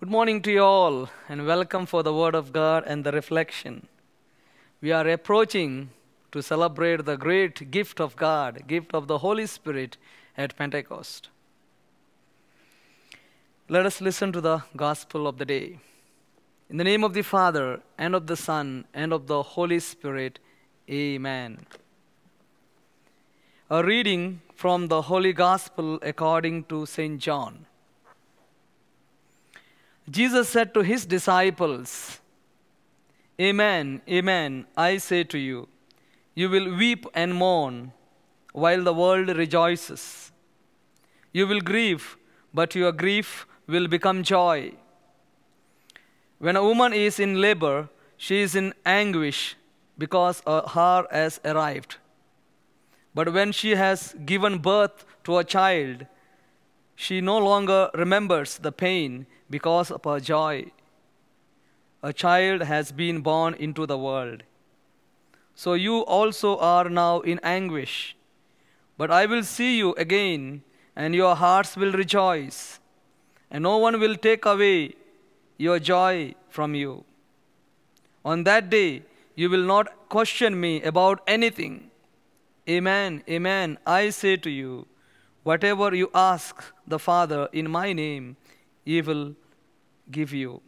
Good morning to you all, and welcome for the Word of God and the reflection. We are approaching to celebrate the great gift of God, gift of the Holy Spirit at Pentecost. Let us listen to the gospel of the day. In the name of the Father, and of the Son, and of the Holy Spirit, Amen. A reading from the Holy Gospel according to St. John. Jesus said to his disciples, Amen, amen, I say to you, you will weep and mourn while the world rejoices. You will grieve, but your grief will become joy. When a woman is in labor, she is in anguish because her has arrived. But when she has given birth to a child, she no longer remembers the pain because of her joy, a child has been born into the world. So you also are now in anguish. But I will see you again, and your hearts will rejoice, and no one will take away your joy from you. On that day, you will not question me about anything. Amen, amen, I say to you, whatever you ask the Father in my name, he will give you.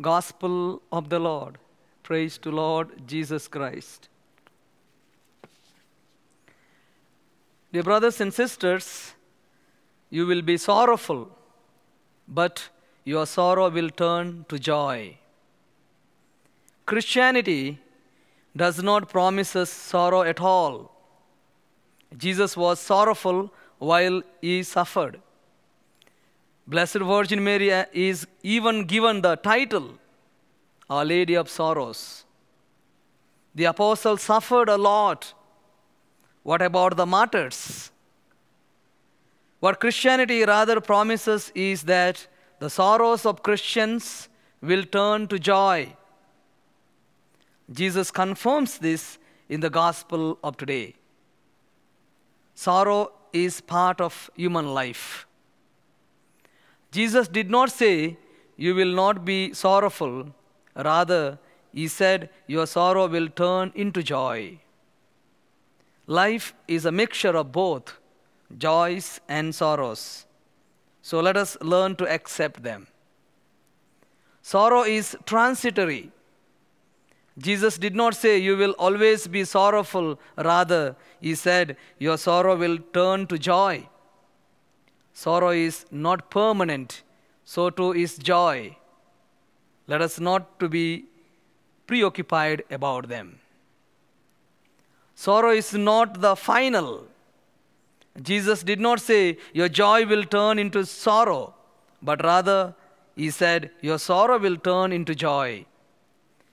Gospel of the Lord. Praise to Lord Jesus Christ. Dear brothers and sisters, you will be sorrowful, but your sorrow will turn to joy. Christianity does not promise us sorrow at all. Jesus was sorrowful while he suffered. Blessed Virgin Mary is even given the title, Our Lady of Sorrows. The apostles suffered a lot. What about the martyrs? What Christianity rather promises is that the sorrows of Christians will turn to joy. Jesus confirms this in the gospel of today. Sorrow is part of human life. Jesus did not say, You will not be sorrowful. Rather, he said, Your sorrow will turn into joy. Life is a mixture of both joys and sorrows. So let us learn to accept them. Sorrow is transitory. Jesus did not say, You will always be sorrowful. Rather, he said, Your sorrow will turn to joy sorrow is not permanent, so too is joy. Let us not to be preoccupied about them. Sorrow is not the final. Jesus did not say, Your joy will turn into sorrow, but rather, He said, Your sorrow will turn into joy.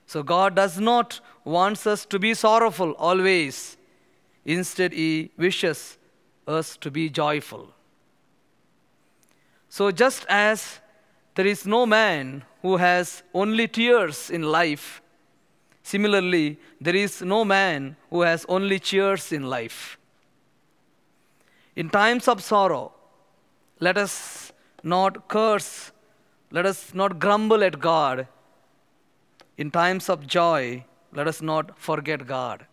So God does not wants us to be sorrowful always. Instead, He wishes us to be joyful. So, just as there is no man who has only tears in life, similarly, there is no man who has only cheers in life. In times of sorrow, let us not curse, let us not grumble at God. In times of joy, let us not forget God.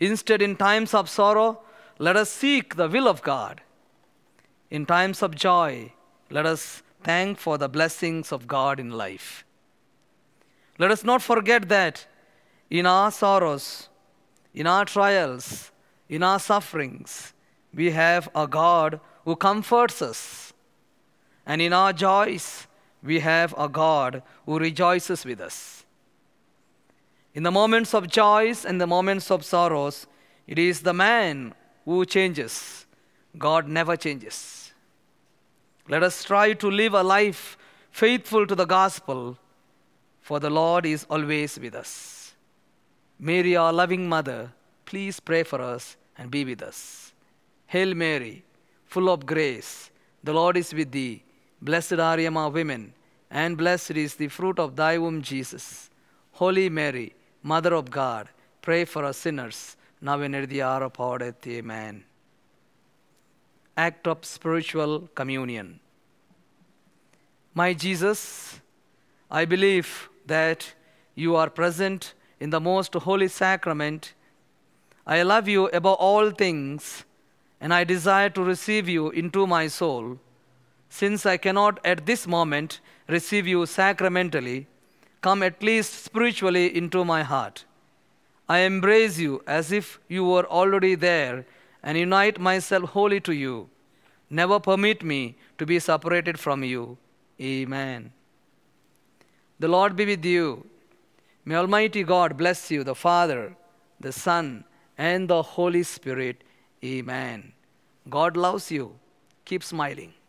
Instead, in times of sorrow, let us seek the will of God. In times of joy, let us thank for the blessings of God in life. Let us not forget that in our sorrows, in our trials, in our sufferings, we have a God who comforts us. And in our joys, we have a God who rejoices with us. In the moments of joys and the moments of sorrows, it is the man who changes. God never changes. Let us strive to live a life faithful to the gospel, for the Lord is always with us. Mary, our loving mother, please pray for us and be with us. Hail Mary, full of grace, the Lord is with thee. Blessed are you among women, and blessed is the fruit of thy womb, Jesus. Holy Mary, Mother of God, pray for us sinners, now and at the hour of our death. Amen act of spiritual communion. My Jesus, I believe that you are present in the most holy sacrament. I love you above all things, and I desire to receive you into my soul. Since I cannot at this moment receive you sacramentally, come at least spiritually into my heart. I embrace you as if you were already there and unite myself wholly to you. Never permit me to be separated from you. Amen. The Lord be with you. May Almighty God bless you, the Father, the Son, and the Holy Spirit. Amen. God loves you. Keep smiling.